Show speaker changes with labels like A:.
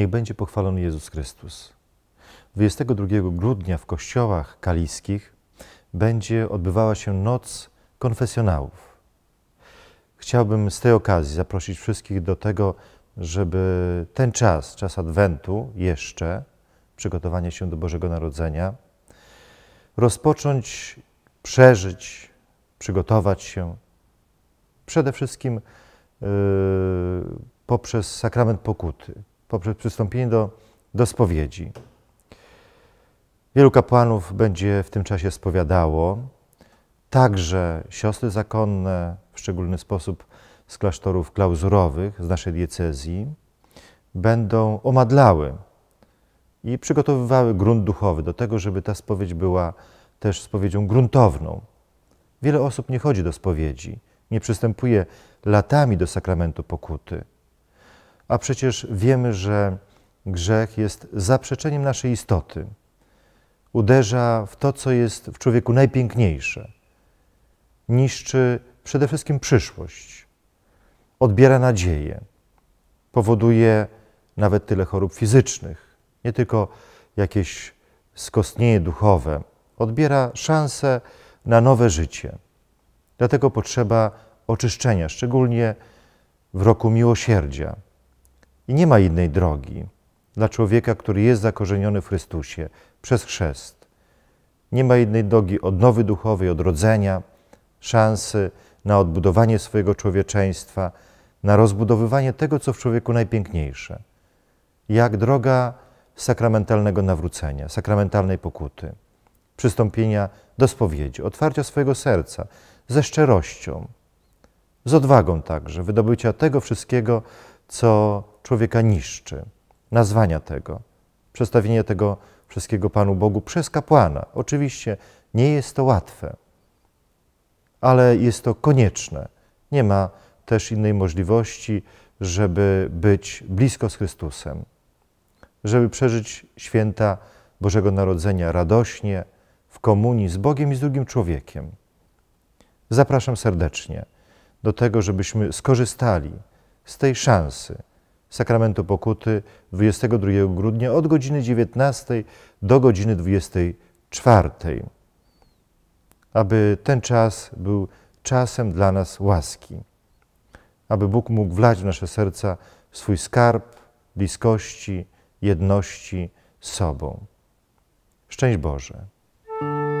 A: Niech będzie pochwalony Jezus Chrystus. 22 grudnia w kościołach kaliskich będzie odbywała się noc konfesjonałów. Chciałbym z tej okazji zaprosić wszystkich do tego, żeby ten czas, czas Adwentu jeszcze, przygotowanie się do Bożego Narodzenia, rozpocząć, przeżyć, przygotować się przede wszystkim yy, poprzez sakrament pokuty, poprzez przystąpienie do, do spowiedzi. Wielu kapłanów będzie w tym czasie spowiadało, także siostry zakonne, w szczególny sposób z klasztorów klauzurowych, z naszej diecezji, będą omadlały i przygotowywały grunt duchowy do tego, żeby ta spowiedź była też spowiedzią gruntowną. Wiele osób nie chodzi do spowiedzi, nie przystępuje latami do sakramentu pokuty a przecież wiemy, że grzech jest zaprzeczeniem naszej istoty. Uderza w to, co jest w człowieku najpiękniejsze. Niszczy przede wszystkim przyszłość. Odbiera nadzieję. Powoduje nawet tyle chorób fizycznych, nie tylko jakieś skostnienie duchowe. Odbiera szansę na nowe życie. Dlatego potrzeba oczyszczenia, szczególnie w roku miłosierdzia. I nie ma innej drogi dla człowieka, który jest zakorzeniony w Chrystusie przez chrzest. Nie ma innej drogi odnowy duchowej, odrodzenia, szansy na odbudowanie swojego człowieczeństwa, na rozbudowywanie tego, co w człowieku najpiękniejsze, jak droga sakramentalnego nawrócenia, sakramentalnej pokuty, przystąpienia do spowiedzi, otwarcia swojego serca ze szczerością, z odwagą także, wydobycia tego wszystkiego, co człowieka niszczy. Nazwania tego, przedstawienie tego wszystkiego Panu Bogu przez kapłana. Oczywiście nie jest to łatwe, ale jest to konieczne. Nie ma też innej możliwości, żeby być blisko z Chrystusem, żeby przeżyć święta Bożego Narodzenia radośnie, w komunii z Bogiem i z drugim człowiekiem. Zapraszam serdecznie do tego, żebyśmy skorzystali z tej szansy, sakramentu pokuty 22 grudnia od godziny 19 do godziny 24, aby ten czas był czasem dla nas łaski, aby Bóg mógł wlać w nasze serca swój skarb bliskości, jedności z sobą. Szczęść Boże.